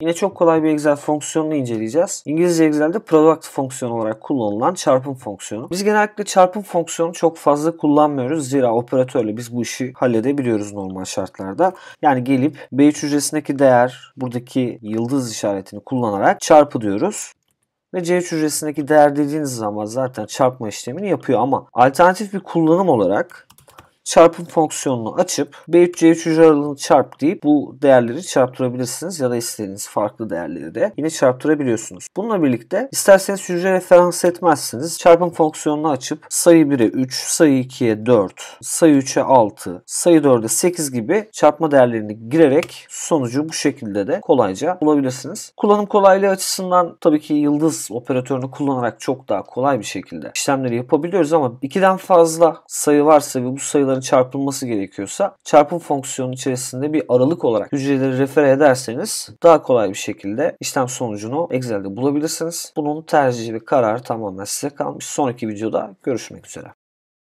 Yine çok kolay bir Excel fonksiyonunu inceleyeceğiz. İngilizce Excel'de product fonksiyonu olarak kullanılan çarpım fonksiyonu. Biz genellikle çarpım fonksiyonu çok fazla kullanmıyoruz. Zira operatörle biz bu işi halledebiliyoruz normal şartlarda. Yani gelip B3 hücresindeki değer buradaki yıldız işaretini kullanarak çarpı diyoruz ve C3 hücresindeki değer dediğiniz zaman zaten çarpma işlemini yapıyor ama alternatif bir kullanım olarak çarpım fonksiyonunu açıp B3C3 aralığını çarp deyip bu değerleri çarptırabilirsiniz ya da istediğiniz farklı değerleri de yine çarptırabiliyorsunuz. Bununla birlikte isterseniz hücre referans etmezsiniz. Çarpım fonksiyonunu açıp sayı 1'e 3, sayı 2'ye 4, sayı 3'e 6, sayı 4'e 8 gibi çarpma değerlerini girerek sonucu bu şekilde de kolayca bulabilirsiniz. Kullanım kolaylığı açısından tabii ki yıldız operatörünü kullanarak çok daha kolay bir şekilde işlemleri yapabiliyoruz ama 2'den fazla sayı varsa ve bu sayıların miktarda çarpılması gerekiyorsa çarpım fonksiyonu içerisinde bir aralık olarak hücreleri refer ederseniz daha kolay bir şekilde işlem sonucunu Excel'de bulabilirsiniz. Bunun tercihi ve kararı tamamen size kalmış. Sonraki videoda görüşmek üzere.